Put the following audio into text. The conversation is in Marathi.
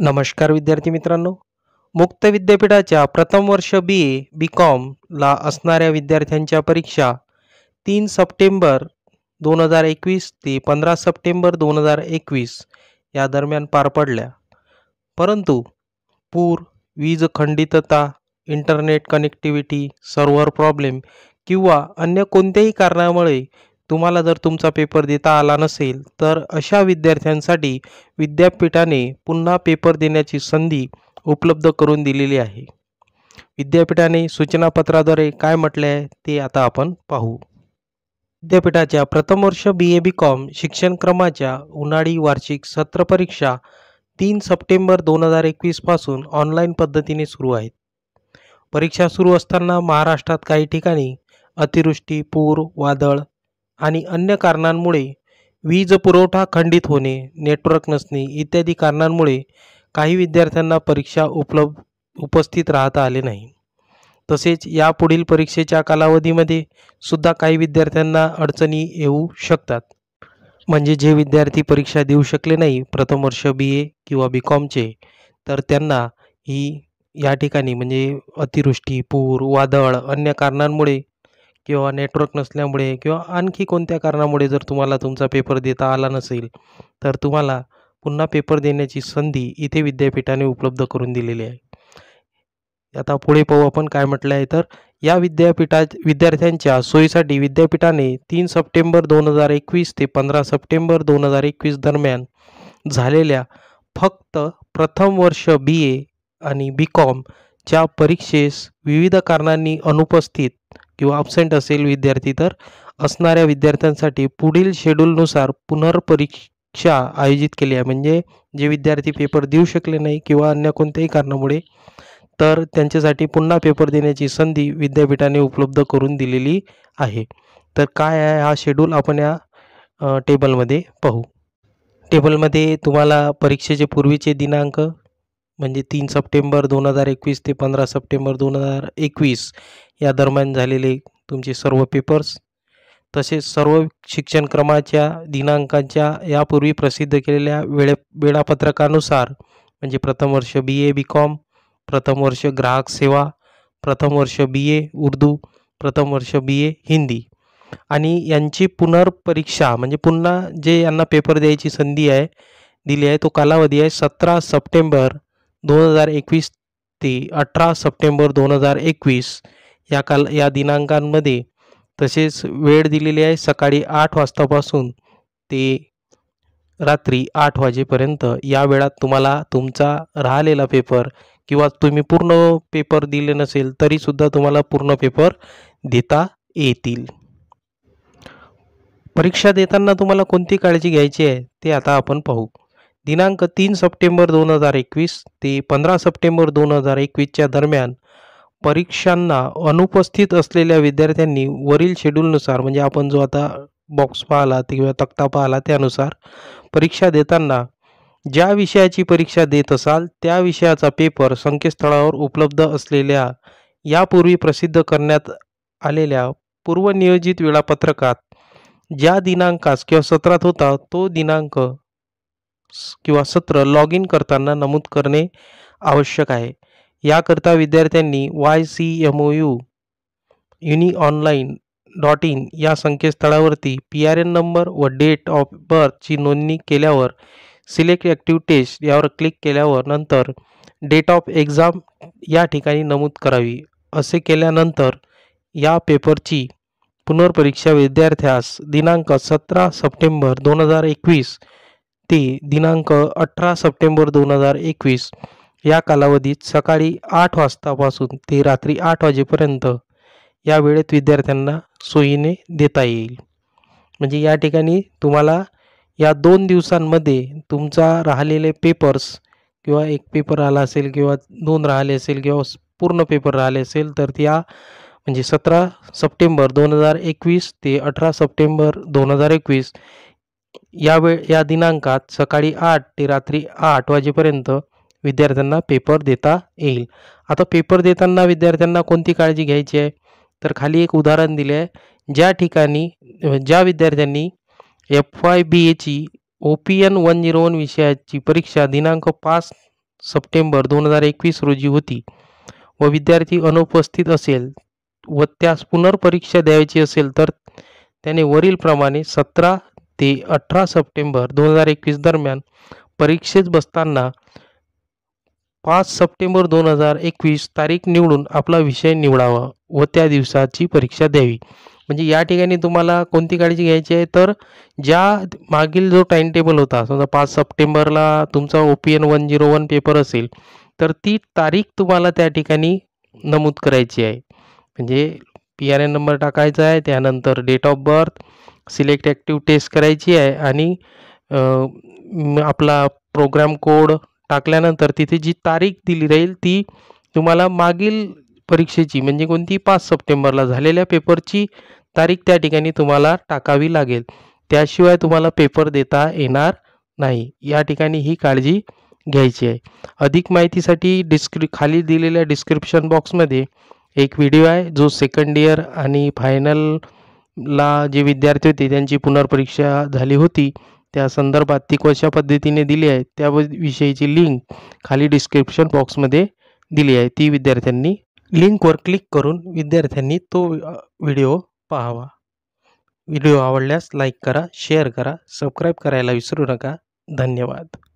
नमस्कार विद्यार्थी मित्रांनो मुक्त विद्यापीठाच्या प्रथम वर्ष बी ए बी कॉमला असणाऱ्या विद्यार्थ्यांच्या परीक्षा तीन सप्टेंबर दोन हजार एकवीस ते पंधरा सप्टेंबर दोन हजार एकवीस या दरम्यान पार पडल्या परंतु पूर वीज खंडितता इंटरनेट कनेक्टिव्हिटी सर्व्हर प्रॉब्लेम किंवा अन्य कोणत्याही कारणामुळे तुम्हाला जर तुमचा पेपर देता आला नसेल तर अशा विद्यार्थ्यांसाठी विद्यापीठाने पुन्हा पेपर देण्याची संधी उपलब्ध करून दिलेली आहे विद्यापीठाने सूचनापत्राद्वारे काय म्हटले आहे ते आता आपण पाहू विद्यापीठाच्या प्रथम वर्ष बी ए बी कॉम शिक्षण क्रमाच्या उन्हाळी वार्षिक सत्र परीक्षा तीन सप्टेंबर दोन हजार एकवीसपासून ऑनलाईन पद्धतीने सुरू आहेत परीक्षा सुरू असताना महाराष्ट्रात काही ठिकाणी अतिवृष्टी पूर वादळ आणि अन्य कारणांमुळे वीज पुरवठा खंडित होणे नेटवर्क नसणे इत्यादी कारणांमुळे काही विद्यार्थ्यांना परीक्षा उपलब्ध उपस्थित राहता आले नाही तसेच यापुढील परीक्षेच्या कालावधीमध्ये सुद्धा काही विद्यार्थ्यांना अडचणी येऊ शकतात म्हणजे जे विद्यार्थी परीक्षा देऊ शकले नाही प्रथम वर्ष बी ए किंवा बी कॉमचे तर त्यांना ही या ठिकाणी म्हणजे अतिवृष्टी पूर वादळ अन्य कारणांमुळे किंवा नेटवर्क नसल्यामुळे किंवा आणखी कोणत्या कारणामुळे जर तुम्हाला तुमचा पेपर देता आला नसेल तर तुम्हाला पुन्हा पेपर देण्याची संधी इथे विद्यापीठाने उपलब्ध करून दिलेली आहे आता पुढे पाहू आपण काय म्हटलं आहे तर या विद्यापीठा विद्यार्थ्यांच्या सोयीसाठी विद्यापीठाने तीन सप्टेंबर दोन हजार एकवीस ते पंधरा सप्टेंबर दोन हजार एकवीस दरम्यान झालेल्या फक्त प्रथम वर्ष बी ए आणि बी कॉमच्या परीक्षेस विविध कारणांनी अनुपस्थित किंवा अब्सेंट असेल विद्यार्थी तर असणाऱ्या विद्यार्थ्यांसाठी पुढील शेड्यूलनुसार पुनर्परीक्षा आयोजित केली आहे म्हणजे जे विद्यार्थी पेपर देऊ शकले नाही किंवा अन्य कोणत्याही कारणामुळे तर त्यांच्यासाठी पुन्हा पेपर देण्याची संधी विद्यापीठाने उपलब्ध करून दिलेली आहे तर काय आहे हा शेड्यूल आपण या टेबलमध्ये पाहू टेबलमध्ये तुम्हाला परीक्षेचे पूर्वीचे दिनांक म्हणजे तीन सप्टेंबर दोन हजार एकवीस ते पंधरा सप्टेंबर दोन हजार एकवीस या दरम्यान झालेले तुमचे सर्व पेपर्स तसेच सर्व शिक्षण क्रमाच्या दिनांकांच्या यापूर्वी प्रसिद्ध केलेल्या वेळे वेळापत्रकानुसार म्हणजे प्रथम वर्ष बी ए बी कॉम प्रथम वर्ष ग्राहक सेवा प्रथम वर्ष बी ए उर्दू प्रथम वर्ष बी ए हिंदी आणि यांची पुनर्परीक्षा म्हणजे पुन्हा जे यांना पेपर द्यायची संधी आहे दिली आहे तो कालावधी आहे सतरा सप्टेंबर दोन हजार एकवीस ते अठरा सप्टेंबर दोन हजार एकवीस या काल या दिनांकांमध्ये तसेच वेळ दिलेली आहे सकाळी आठ वाजतापासून ते रात्री आठ वाजेपर्यंत या वेळात तुम्हाला तुमचा राहिलेला पेपर किंवा तुम्ही पूर्ण पेपर दिले नसेल तरीसुद्धा तुम्हाला पूर्ण पेपर देता येतील परीक्षा देताना तुम्हाला कोणती काळजी घ्यायची आहे ते आता आपण पाहू दिनांक तीन सप्टेंबर दोन हजार एकवीस ते पंधरा सप्टेंबर दोन हजार एकवीसच्या दरम्यान परीक्षांना अनुपस्थित असलेल्या विद्यार्थ्यांनी वरील शेड्यूलनुसार म्हणजे आपण जो आता बॉक्स पाहिला किंवा तक्ता पाहिला त्यानुसार परीक्षा देताना ज्या विषयाची परीक्षा देत असाल त्या विषयाचा पेपर संकेतस्थळावर उपलब्ध असलेल्या यापूर्वी प्रसिद्ध करण्यात आलेल्या पूर्वनियोजित वेळापत्रकात ज्या दिनांकास किंवा सत्रात होता तो दिनांक किंवा सत्र लॉग इन करताना नमूद करणे आवश्यक आहे याकरता विद्यार्थ्यांनी Y C M O U uni online dot in या संकेतस्थळावरती पी आर एन नंबर व डेट ऑफ बर्थची नोंदणी केल्यावर सिलेक्ट ॲक्टिव्ह टेस्ट यावर क्लिक केल्यावर नंतर डेट ऑफ एक्झाम या ठिकाणी नमूद करावी असे केल्यानंतर या पेपरची पुनर्परीक्षा विद्यार्थ्यास दिनांक सतरा सप्टेंबर दोन हजार एकवीस ते दिनांक अठरा सप्टेंबर दोन हजार एकवीस या कालावधीत सकाळी आठ वाजतापासून ते रात्री आठ वाजेपर्यंत या वेळेत विद्यार्थ्यांना सोयीने देता येईल म्हणजे या ठिकाणी तुम्हाला या दोन दिवसांमध्ये तुमचा राहिलेले पेपर्स किंवा एक पेपर आला असेल किंवा दोन राहिले असेल किंवा पूर्ण पेपर राहिले असेल तर त्या म्हणजे सतरा सप्टेंबर दोन हजार एकवीस ते अठरा सप्टेंबर दोन हजार एकवीस यावेळ या दिनांकात सकाळी आठ ते रात्री आठ वाजेपर्यंत विद्यार्थ्यांना पेपर देता येईल आता पेपर देताना विद्यार्थ्यांना कोणती काळजी घ्यायची आहे तर खाली एक उदाहरण दिले आहे ज्या ठिकाणी ज्या विद्यार्थ्यांनी एफ वाय बी एची O P N one zero one विषयाची परीक्षा दिनांक पाच सप्टेंबर दोन हजार एकवीस रोजी होती व विद्यार्थी अनुपस्थित असेल व त्यास पुनर्परीक्षा द्यायची असेल तर त्याने वरीलप्रमाणे सतरा ते अठरा सप्टेंबर दोन हजार एकवीस दरम्यान परीक्षेत बसताना पाच सप्टेंबर दोन हजार एकवीस तारीख निवडून आपला विषय निवडावा व त्या दिवसाची परीक्षा द्यावी म्हणजे या ठिकाणी तुम्हाला कोणती काळजी घ्यायची आहे तर ज्या मागील जो टाइम टेबल होता समजा पाच सप्टेंबरला तुमचा O P N one zero one paper असेल तर ती तारीख तुम्हाला त्या ठिकाणी नमूद करायची आहे म्हणजे पी आर एन नंबर टाकायचा आहे त्यानंतर date of birth select active test करायची आहे आणि आपला प्रोग्राम कोड टाकल्यानंतर तिथे जी तारीख दिली राहील ती तुम्हाला मागील परीक्षेची म्हणजे कोणती पाच सप्टेंबरला झालेल्या पेपरची तारीख त्या ठिकाणी तुम्हाला टाकावी लागेल त्याशिवाय तुम्हाला पेपर देता येणार नाही या ठिकाणी ही काळजी घ्यायची आहे अधिक माहितीसाठी डिस्क्रि खाली दिलेल्या डिस्क्रिप्शन बॉक्समध्ये एक व्हिडिओ आहे जो सेकंड इयर आणि फायनल ला जे विद्यार्थी होते त्यांची पुनर्परीक्षा झाली होती त्या संदर्भात ती कशा पद्धतीने दिली आहे त्या विषयीची लिंक खाली डिस्क्रिप्शन बॉक्समध्ये दिली आहे ती विद्यार्थ्यांनी लिंकवर क्लिक करून विद्यार्थ्यांनी तो व्हिडिओ पाहावा व्हिडिओ आवडल्यास लाईक करा शेअर करा सबस्क्राईब करायला विसरू नका धन्यवाद